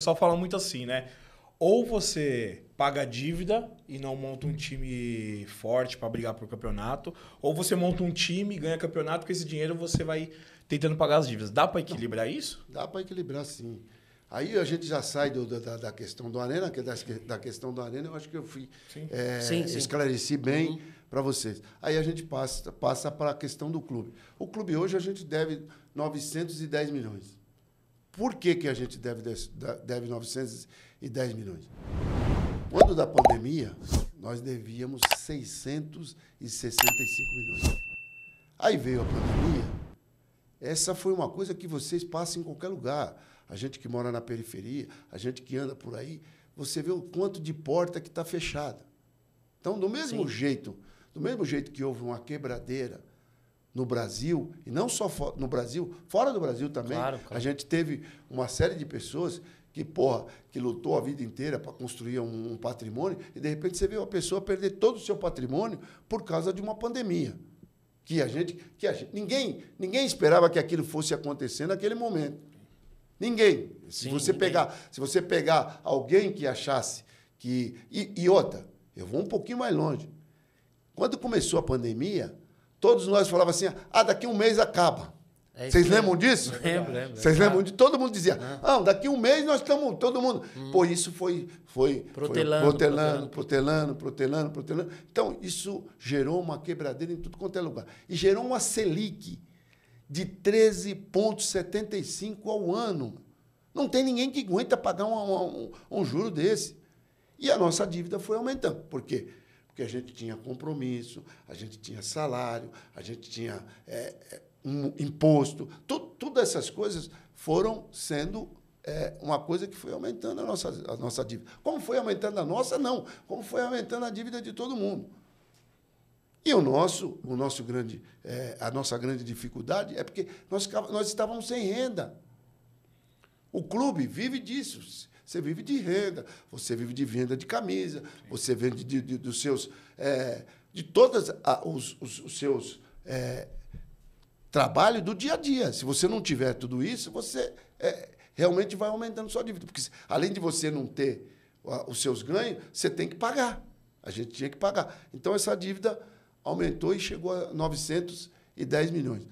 pessoal fala muito assim, né? Ou você paga a dívida e não monta um time forte para brigar pro campeonato, ou você monta um time e ganha campeonato com esse dinheiro você vai tentando pagar as dívidas. Dá para equilibrar não, isso? Dá para equilibrar sim. Aí a gente já sai do, da, da, questão do arena, que é da, da, questão do arena eu acho que eu fui sim. É, sim, sim. esclareci bem uhum. para vocês. Aí a gente passa passa para a questão do clube. O clube hoje a gente deve 910 milhões. Por que, que a gente deve, deve 910 milhões? Quando da pandemia, nós devíamos 665 milhões. Aí veio a pandemia. Essa foi uma coisa que vocês passam em qualquer lugar. A gente que mora na periferia, a gente que anda por aí, você vê o quanto de porta que está fechada. Então, do mesmo Sim. jeito, do mesmo jeito que houve uma quebradeira no Brasil, e não só no Brasil, fora do Brasil também, claro, claro. a gente teve uma série de pessoas que, porra, que lutou a vida inteira para construir um, um, patrimônio, e de repente você vê uma pessoa perder todo o seu patrimônio por causa de uma pandemia. Que a gente. Que a gente, ninguém, ninguém esperava que aquilo fosse acontecer naquele momento. Ninguém. Se Sim, você ninguém. pegar, se você pegar alguém que achasse que. E, e outra, eu vou um pouquinho mais longe. Quando começou a pandemia, todos nós falava assim: ah, daqui um mês acaba. É Vocês lembram disso? Lembro, lembro. Vocês lembram ah. de todo mundo dizia: "Ah, ah daqui um mês nós estamos todo mundo". Hum. Pô, isso foi foi protelando, foi protelando, protelando, protelando, protelando. Então, isso gerou uma quebradeira em tudo quanto é lugar e gerou uma Selic de 13.75 ao ano. Não tem ninguém que aguenta pagar um, um, um, juro desse. E a nossa dívida foi aumentando, porque quê? porque a gente tinha compromisso, a gente tinha salário, a gente tinha é, é um imposto. Tu, todas essas coisas foram sendo é, uma coisa que foi aumentando a nossa, a nossa dívida. Como foi aumentando a nossa, não. Como foi aumentando a dívida de todo mundo. E o nosso, o nosso grande, é, a nossa grande dificuldade é porque nós, nós estávamos sem renda. O clube vive disso. Você vive de renda, você vive de venda de camisa, você vende de, de, dos seus. É, de todos os, os, os, seus é, trabalho do dia a dia. Se você não tiver tudo isso, você é, realmente vai aumentando sua dívida. Porque além de você não ter os seus ganhos, você tem que pagar. A gente tinha que pagar. Então essa dívida aumentou e chegou a 910 milhões.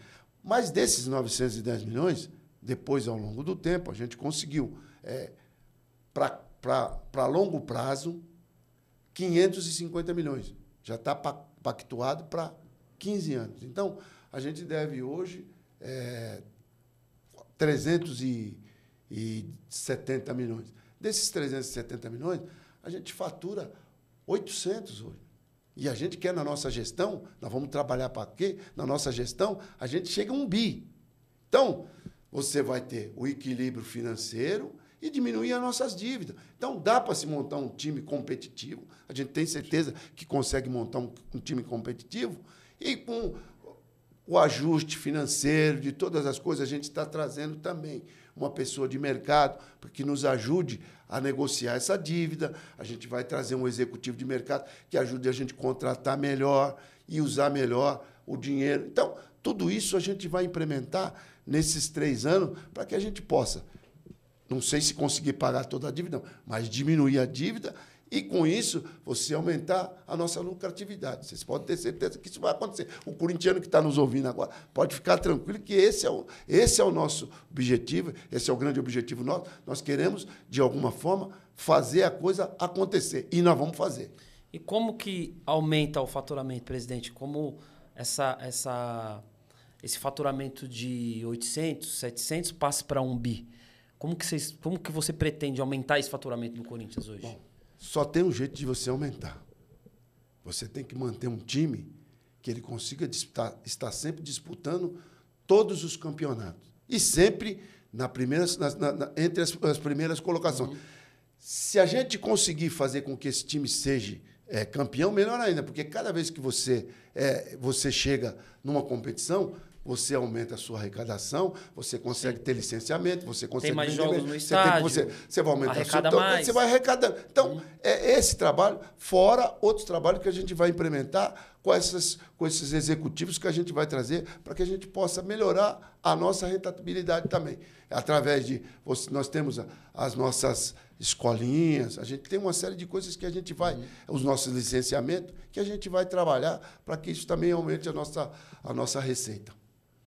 Mas desses 910 milhões, depois, ao longo do tempo, a gente conseguiu é, para longo prazo, 550 milhões. Já está pactuado para 15 anos. Então, a gente deve hoje é, 370 milhões. Desses 370 milhões, a gente fatura 800 hoje. E a gente quer na nossa gestão, nós vamos trabalhar para quê? Na nossa gestão, a gente chega a um bi. Então, você vai ter o equilíbrio financeiro, e diminuir as nossas dívidas. Então, dá para se montar um time competitivo. A gente tem certeza que consegue montar um, um, time competitivo e com o ajuste financeiro de todas as coisas, a gente está trazendo também uma pessoa de mercado para que nos ajude a negociar essa dívida. A gente vai trazer um executivo de mercado que ajude a gente a contratar melhor e usar melhor o dinheiro. Então, tudo isso a gente vai implementar nesses três anos para que a gente possa não sei se conseguir pagar toda a dívida, mas diminuir a dívida e, com isso, você aumentar a nossa lucratividade. Vocês podem ter certeza que isso vai acontecer. O corintiano que está nos ouvindo agora pode ficar tranquilo que esse é, o, esse é o nosso objetivo, esse é o grande objetivo nosso. Nós queremos, de alguma forma, fazer a coisa acontecer. E nós vamos fazer. E como que aumenta o faturamento, presidente? Como essa, essa, esse faturamento de 800, 700 passa para 1 bi? Como que, vocês, como que você pretende aumentar esse faturamento do Corinthians hoje? Bom, só tem um jeito de você aumentar. Você tem que manter um time que ele consiga disputar, estar sempre disputando todos os campeonatos. E sempre na primeira, na, na, entre as, as, primeiras colocações. Uhum. Se a gente conseguir fazer com que esse time seja é, campeão, melhor ainda, porque cada vez que você, é, você chega numa competição, você aumenta a sua arrecadação, você consegue Sim. ter licenciamento, você consegue. Tem mais vender, jogos no você estádio. você, você vai aumentar a sua. Então, você vai arrecadando. Então, hum. é esse trabalho, fora outros trabalhos que a gente vai implementar com, essas, com esses executivos que a gente vai trazer para que a gente possa melhorar a nossa rentabilidade também. Através de. Nós temos as nossas escolinhas, a gente tem uma série de coisas que a gente vai, uhum. os nossos licenciamentos, que a gente vai trabalhar para que isso também aumente a nossa, a nossa receita.